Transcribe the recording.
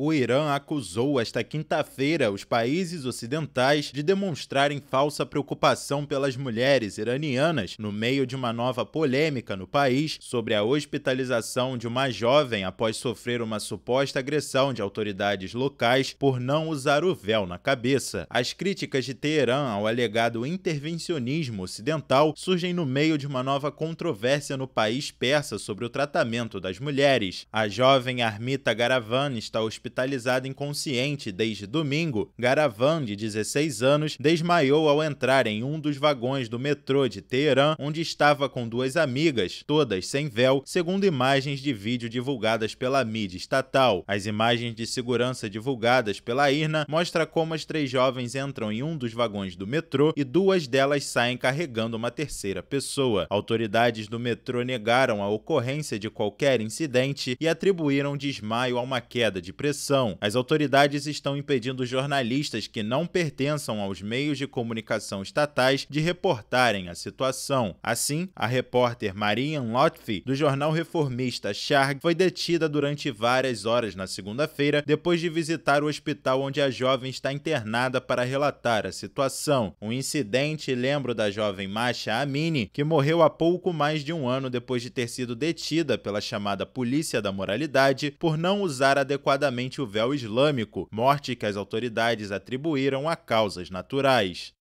O Irã acusou esta quinta-feira os países ocidentais de demonstrarem falsa preocupação pelas mulheres iranianas no meio de uma nova polêmica no país sobre a hospitalização de uma jovem após sofrer uma suposta agressão de autoridades locais por não usar o véu na cabeça. As críticas de Teherã ao alegado intervencionismo ocidental surgem no meio de uma nova controvérsia no país persa sobre o tratamento das mulheres. A jovem Armita Garavani está hospitalizada hospitalizado inconsciente desde domingo, Garavan, de 16 anos, desmaiou ao entrar em um dos vagões do metrô de Teherã, onde estava com duas amigas, todas sem véu, segundo imagens de vídeo divulgadas pela mídia estatal. As imagens de segurança divulgadas pela IRNA mostram como as três jovens entram em um dos vagões do metrô e duas delas saem carregando uma terceira pessoa. Autoridades do metrô negaram a ocorrência de qualquer incidente e atribuíram desmaio a uma queda de pressão as autoridades estão impedindo jornalistas que não pertençam aos meios de comunicação estatais de reportarem a situação. Assim, a repórter Marian Lotfi, do jornal reformista Charg, foi detida durante várias horas na segunda-feira depois de visitar o hospital onde a jovem está internada para relatar a situação. Um incidente lembro da jovem Masha Amini, que morreu há pouco mais de um ano depois de ter sido detida pela chamada Polícia da Moralidade por não usar adequadamente o véu islâmico, morte que as autoridades atribuíram a causas naturais.